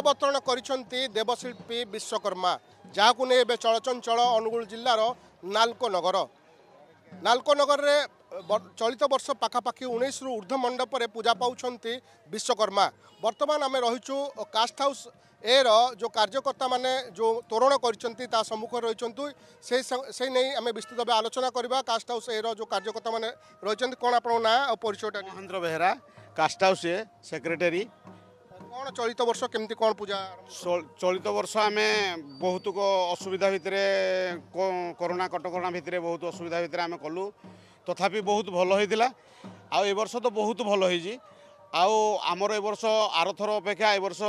ଅବତରଣ କରିଛନ୍ତି ଦେବଶିଳ୍ପୀ ବିଶ୍ୱକର୍ମା ଯାହାକୁ ନେଇ ଏବେ ଚଳଚଞ୍ଚଳ ଅନୁଗୁଳ ଜିଲ୍ଲାର ନାଲକୋ ନଗର ନାଲକୋ ନଗରରେ ଚଳିତ ବର୍ଷ ପାଖାପାଖି ଉଣେଇଶରୁ ଉର୍ଦ୍ଧ୍ୱ ମଣ୍ଡପରେ ପୂଜା ପାଉଛନ୍ତି ବିଶ୍ୱକର୍ମା ବର୍ତ୍ତମାନ ଆମେ ରହିଛୁ କାଷ୍ଟ ହାଉସ୍ ଏର ଯେଉଁ କାର୍ଯ୍ୟକର୍ତ୍ତାମାନେ ଯେଉଁ ତୋରଣ କରିଛନ୍ତି ତା ସମ୍ମୁଖରେ ରହିଛନ୍ତି ସେଇ ସେଇ ନେଇ ଆମେ ବିସ୍ତୃତ ଭାବେ ଆଲୋଚନା କରିବା କାଷ୍ଟ ହାଉସ୍ ଏର ଯେଉଁ କାର୍ଯ୍ୟକର୍ତ୍ତାମାନେ ରହିଛନ୍ତି କ'ଣ ଆପଣଙ୍କ ନାଁ ଆଉ ପରିଚୟଟା ମହେନ୍ଦ୍ର ବେହେରା କାଷ୍ଟ ହାଉସ୍ ଏ ସେକ୍ରେଟେରୀ କ'ଣ ଚଳିତ ବର୍ଷ କେମିତି କ'ଣ ପୂଜା ଚଳିତ ବର୍ଷ ଆମେ ବହୁତ ଅସୁବିଧା ଭିତରେ କରୋନା କଟକଣା ଭିତରେ ବହୁତ ଅସୁବିଧା ଭିତରେ ଆମେ କଲୁ ତଥାପି ବହୁତ ଭଲ ହୋଇଥିଲା ଆଉ ଏ ବର୍ଷ ତ ବହୁତ ଭଲ ହୋଇଛି ଆଉ ଆମର ଏ ବର୍ଷ ଆରଥର ଅପେକ୍ଷା ଏ ବର୍ଷ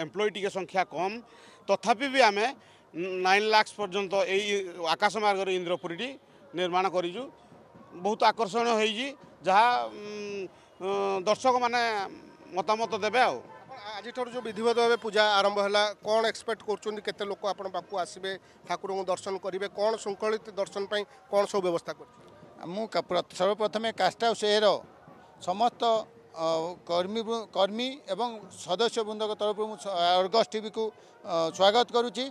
ଏମ୍ପ୍ଲୟ ଟିକେ ସଂଖ୍ୟା କମ୍ ତଥାପି ବି ଆମେ ନାଇନ୍ ଲାକ୍ସ ପର୍ଯ୍ୟନ୍ତ ଏଇ ଆକାଶ ମାର୍ଗରେ ଇନ୍ଦ୍ରପୁରୀଟି ନିର୍ମାଣ କରିଛୁ ବହୁତ ଆକର୍ଷଣୀୟ ହୋଇଛି ଯାହା ଦର୍ଶକମାନେ ମତାମତ ଦେବେ ଆଉ ଆଜିଠାରୁ ଯେଉଁ ବିଧିବଦ୍ଧ ଭାବେ ପୂଜା ଆରମ୍ଭ ହେଲା କ'ଣ ଏକ୍ସପେକ୍ଟ କରୁଛନ୍ତି କେତେ ଲୋକ ଆପଣଙ୍କ ପାଖକୁ ଆସିବେ ଠାକୁରଙ୍କୁ ଦର୍ଶନ କରିବେ କ'ଣ ଶୃଙ୍ଖଳିତ ଦର୍ଶନ ପାଇଁ କ'ଣ ସବୁ ବ୍ୟବସ୍ଥା କରୁଛନ୍ତି ମୁଁ ସର୍ବପ୍ରଥମେ କାଷ୍ଟ ହାଉସ୍ ଏର ସମସ୍ତ କର୍ମୀ କର୍ମୀ ଏବଂ ସଦସ୍ୟବୃନ୍ଦଙ୍କ ତରଫରୁ ମୁଁ ଅର୍ଗସ୍ ଟିଭିକୁ ସ୍ୱାଗତ କରୁଛି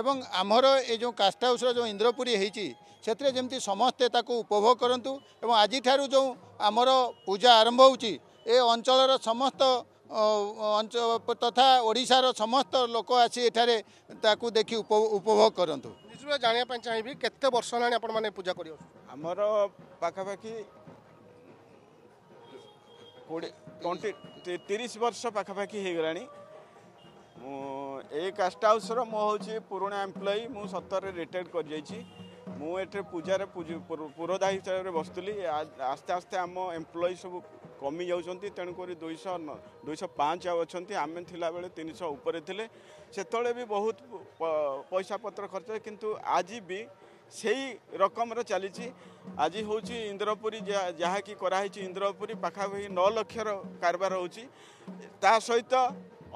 ଏବଂ ଆମର ଏ ଯେଉଁ କାଷ୍ଟ ହାଉସ୍ର ଯେଉଁ ଇନ୍ଦ୍ରପୁରୀ ହେଇଛି ସେଥିରେ ଯେମିତି ସମସ୍ତେ ତାକୁ ଉପଭୋଗ କରନ୍ତୁ ଏବଂ ଆଜିଠାରୁ ଯେଉଁ ଆମର ପୂଜା ଆରମ୍ଭ ହେଉଛି ଏ ଅଞ୍ଚଳର ସମସ୍ତ ତଥା ଓଡ଼ିଶାର ସମସ୍ତ ଲୋକ ଆସି ଏଠାରେ ତାକୁ ଦେଖି ଉପଭୋଗ କରନ୍ତୁ ନିଶ୍ଚିତ ଜାଣିବା ପାଇଁ ଚାହିଁବି କେତେ ବର୍ଷ ହେଲାଣି ଆପଣମାନେ ପୂଜା କରିବ ଆମର ପାଖାପାଖି କୋଡ଼ିଏ ତିରିଶ ବର୍ଷ ପାଖାପାଖି ହେଇଗଲାଣି ମୁଁ ଏଇ କାଷ୍ଟ ହାଉସ୍ର ମୁଁ ହେଉଛି ପୁରୁଣା ଏମ୍ପ୍ଲୟି ମୁଁ ସତରେ ରିଟାୟାର୍ଡ଼ କରିଯାଇଛି ମୁଁ ଏଠାରେ ପୂଜାରେ ପୁରୋଧା ହିସାବରେ ବସୁଥିଲି ଆସ୍ତେ ଆସ୍ତେ ଆମ ଏମ୍ପ୍ଲୟି ସବୁ কমি যাচ্ছেন তেণুকরি দুইশ দুইশ পাঁচ আউ অনেক আমি থাকবে তিনশ উপরে লে সেতবে বি বহুত পয়সা পত্র খরচ কিন্তু আজ বি সেই রকমর চালিছি আজ হচ্ছে ইন্দ্রপুরী যা কি করা হয়েছে ইন্দ্রপুরী পাখাপাখি ন লক্ষর কারবার হচ্ছে তা সহিত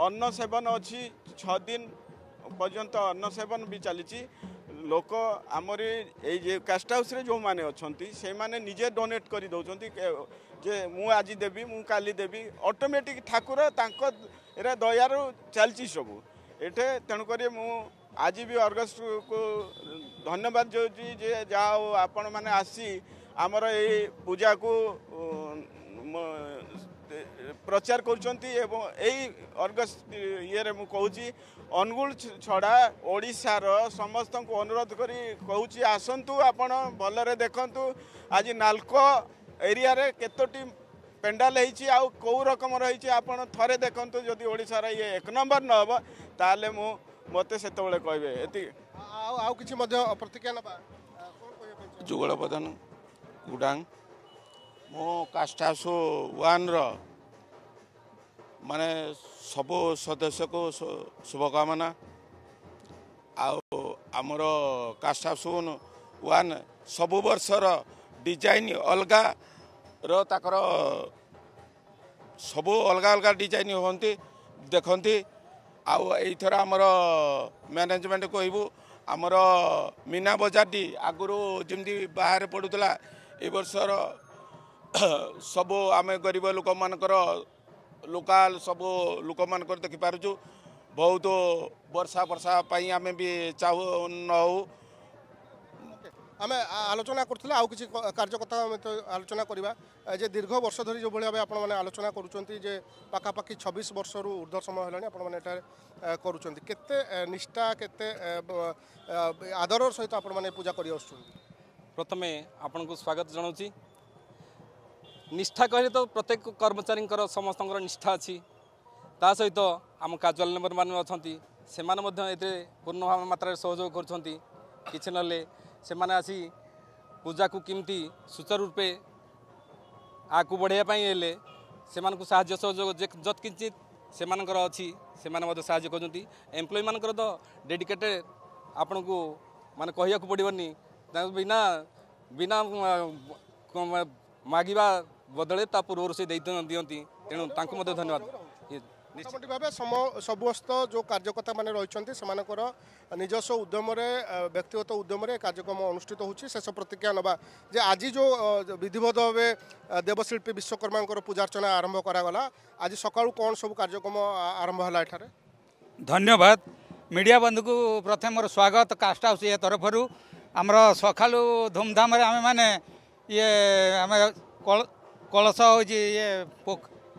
অন্ন সেবন অছি ছদিন পর্যন্ত অন্ন সেবন বি চালিছি লোক আমরি এই যে কাস্ট হাউসে যে অনেক সেইমানে নিজে ডোনেট করে দৌঁচ যে মু আজি দেবি মু কালি দেবি অটোমেটিক ঠাকুর তাঁক এরা দয়ার চালছি সবু এঠে তেণুকরি মু আজি বি অর্গস্টকু ধন্যবাদ দেছি যে যা আপনার মানে আসি আমার এই পূজাকু ପ୍ରଚାର କରୁଛନ୍ତି ଏବଂ ଏଇ ଅଗଷ୍ଟ ଇଏରେ ମୁଁ କହୁଛି ଅନୁଗୁଳ ଛଡ଼ା ଓଡ଼ିଶାର ସମସ୍ତଙ୍କୁ ଅନୁରୋଧ କରି କହୁଛି ଆସନ୍ତୁ ଆପଣ ଭଲରେ ଦେଖନ୍ତୁ ଆଜି ନାଲକୋ ଏରିଆରେ କେତୋଟି ପେଣ୍ଡାଲ ହେଇଛି ଆଉ କେଉଁ ରକମର ହେଇଛି ଆପଣ ଥରେ ଦେଖନ୍ତୁ ଯଦି ଓଡ଼ିଶାର ଇଏ ଏକ ନମ୍ବର ନ ହେବ ତାହେଲେ ମୁଁ ମୋତେ ସେତେବେଳେ କହିବେ ଏତିକି ଆଉ କିଛି ମଧ୍ୟ ପ୍ରତିକ୍ରିୟା ନେବା ଯୁଗଳ ପ୍ରଧାନ ଗୁଡ଼ାଙ୍ଗ ମୁଁ କାଷ୍ଟ ହାଉସ ୱାନ୍ର ମାନେ ସବୁ ସଦସ୍ୟକୁ ଶୁଭକାମନା ଆଉ ଆମର କାଷ୍ଟା ସୁନ୍ ୱାନ୍ ସବୁ ବର୍ଷର ଡିଜାଇନ୍ ଅଲଗାର ତାଙ୍କର ସବୁ ଅଲଗା ଅଲଗା ଡିଜାଇନ୍ ହୁଅନ୍ତି ଦେଖନ୍ତି ଆଉ ଏଇଥର ଆମର ମ୍ୟାନେଜମେଣ୍ଟ କହିବୁ ଆମର ମୀନା ବଜାରଟି ଆଗରୁ ଯେମିତି ବାହାରେ ପଡ଼ୁଥିଲା ଏ ବର୍ଷର ସବୁ ଆମେ ଗରିବ ଲୋକମାନଙ୍କର ଲୋକାଲ ସବୁ ଲୋକମାନଙ୍କର ଦେଖିପାରୁଛୁ ବହୁତ ବର୍ଷା ବର୍ଷା ପାଇଁ ଆମେ ବି ଚାହୁଁ ନ ହଉ ଆମେ ଆଲୋଚନା କରୁଥିଲେ ଆଉ କିଛି କାର୍ଯ୍ୟକର୍ତ୍ତା ଆମେ ଆଲୋଚନା କରିବା ଯେ ଦୀର୍ଘ ବର୍ଷ ଧରି ଯେଉଁଭଳି ଭାବେ ଆପଣମାନେ ଆଲୋଚନା କରୁଛନ୍ତି ଯେ ପାଖାପାଖି ଛବିଶ ବର୍ଷରୁ ଉର୍ଦ୍ଧ୍ୱ ସମୟ ହେଲାଣି ଆପଣମାନେ ଏଠାରେ କରୁଛନ୍ତି କେତେ ନିଷ୍ଠା କେତେ ଆଦରର ସହିତ ଆପଣମାନେ ପୂଜା କରି ଆସୁଛନ୍ତି ପ୍ରଥମେ ଆପଣଙ୍କୁ ସ୍ୱାଗତ ଜଣାଉଛି ନିଷ୍ଠା କହିଲେ ତ ପ୍ରତ୍ୟେକ କର୍ମଚାରୀଙ୍କର ସମସ୍ତଙ୍କର ନିଷ୍ଠା ଅଛି ତା ସହିତ ଆମ କାଜୁଆଲ୍ ମେମ୍ବରମାନେ ଅଛନ୍ତି ସେମାନେ ମଧ୍ୟ ଏଥିରେ ପୂର୍ଣ୍ଣ ମାତ୍ରାରେ ସହଯୋଗ କରୁଛନ୍ତି କିଛି ନହେଲେ ସେମାନେ ଆସି ପୂଜାକୁ କେମିତି ସୁଚାରୁ ରୂପେ ଆଗକୁ ବଢ଼ାଇବା ପାଇଁ ହେଲେ ସେମାନଙ୍କୁ ସାହାଯ୍ୟ ସହଯୋଗ ଯତ୍କିଞ୍ଚିତ ସେମାନଙ୍କର ଅଛି ସେମାନେ ମଧ୍ୟ ସାହାଯ୍ୟ କରୁଛନ୍ତି ଏମ୍ପ୍ଲୟିମାନଙ୍କର ତ ଡେଡିକେଟେଡ଼ ଆପଣଙ୍କୁ ମାନେ କହିବାକୁ ପଡ଼ିବନି ତାଙ୍କୁ ବିନା ବିନା ମାଗିବା ବଦଳରେ ତା ପୂର୍ବରୁ ସେ ଦେଇ ଦିଅନ୍ତି ତେଣୁ ତାଙ୍କୁ ମଧ୍ୟ ଧନ୍ୟବାଦ মোটামুটি ভাবে সমস্ত যে কার্যকর্তা মানে রয়েছেন সেমানকর নিজস্ব উদ্যমরে ব্যক্তিগত উদ্যমরে কার্যক্রম অনুষ্ঠিত হচ্ছে শেষ প্রতিক্রিয়া নেওয়া যে আজি যে বিধিবদ্ধ ভাবে দেবশিল্পী বিশ্বকর্মাঙ্কর পূজার্চনা আরম্ভ করা গলা আজি সকাল কোণ সব কার্যক্রম আরম্ভ হল এখানে ধন্যবাদ মিডিয়া বন্ধুকু প্রথমে মোর স্বাগত কাস্ট হাউস ইয়ে তরফর আমার সকাল ধুমধামে আমি মানে ইয়ে আমি কলস ହେଉଛି ଇଏ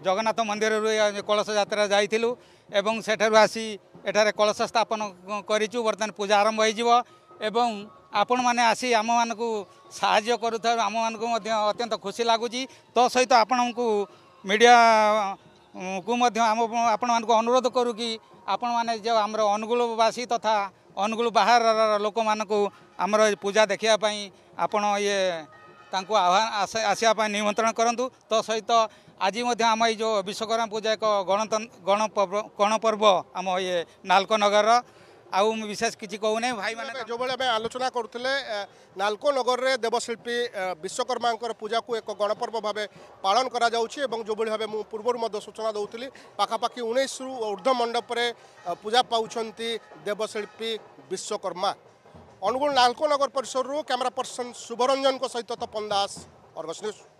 ଜଗନ୍ନାଥ ମନ୍ଦିରରୁ କଳସ ଯାତ୍ରା ଯାଇଥିଲୁ ଏବଂ ସେଠାରୁ ଆସି ଏଠାରେ କଳସ ସ୍ଥାପନ କରିଛୁ ବର୍ତ୍ତମାନ ପୂଜା ଆରମ୍ଭ ହୋଇଯିବ ଏବଂ ଆପଣମାନେ ଆସି ଆମମାନଙ୍କୁ ସାହାଯ୍ୟ କରୁଥିବାରୁ ଆମମାନଙ୍କୁ ମଧ୍ୟ ଅତ୍ୟନ୍ତ ଖୁସି ଲାଗୁଛି ତ ସହିତ ଆପଣଙ୍କୁ ମିଡ଼ିଆକୁ ମଧ୍ୟ ଆମ ଆପଣମାନଙ୍କୁ ଅନୁରୋଧ କରୁ କି ଆପଣମାନେ ଯେଉଁ ଆମର ଅନୁଗୁଳବାସୀ ତଥା ଅନୁଗୁଳ ବାହାରର ଲୋକମାନଙ୍କୁ ଆମର ପୂଜା ଦେଖିବା ପାଇଁ ଆପଣ ଇଏ ତାଙ୍କୁ ଆହ୍ୱାନ ଆସିବା ପାଇଁ ନିମନ୍ତ୍ରଣ କରନ୍ତୁ ତ ସହିତ ଆଜି ମଧ୍ୟ ଆମ ଏଇ ଯେଉଁ ବିଶ୍ୱକର୍ମା ପୂଜା ଏକ ଗଣତନ୍ତ୍ର ଗଣପର୍ବ ଗଣପର୍ବ ଆମ ଇଏ ନାଲକୋନଗରର ଆଉ ମୁଁ ବିଶେଷ କିଛି କହୁନାହିଁ ଭାଇମାନେ ଯେଉଁଭଳି ଆମେ ଆଲୋଚନା କରୁଥିଲେ ନାଲକୋ ନଗରରେ ଦେବଶିଳ୍ପୀ ବିଶ୍ୱକର୍ମାଙ୍କର ପୂଜାକୁ ଏକ ଗଣପର୍ବ ଭାବେ ପାଳନ କରାଯାଉଛି ଏବଂ ଯେଉଁଭଳି ଭାବେ ମୁଁ ପୂର୍ବରୁ ମଧ୍ୟ ସୂଚନା ଦେଉଥିଲି ପାଖାପାଖି ଉଣେଇଶରୁ ଉର୍ଦ୍ଧ୍ୱ ମଣ୍ଡପରେ ପୂଜା ପାଉଛନ୍ତି ଦେବଶିଳ୍ପୀ ବିଶ୍ୱକର୍ମା अनुगुल लालको नगर परिसरहरू क्यामेरा पर्सन शुभरञ्जनको सहित पन्दास दास अर्ग्यु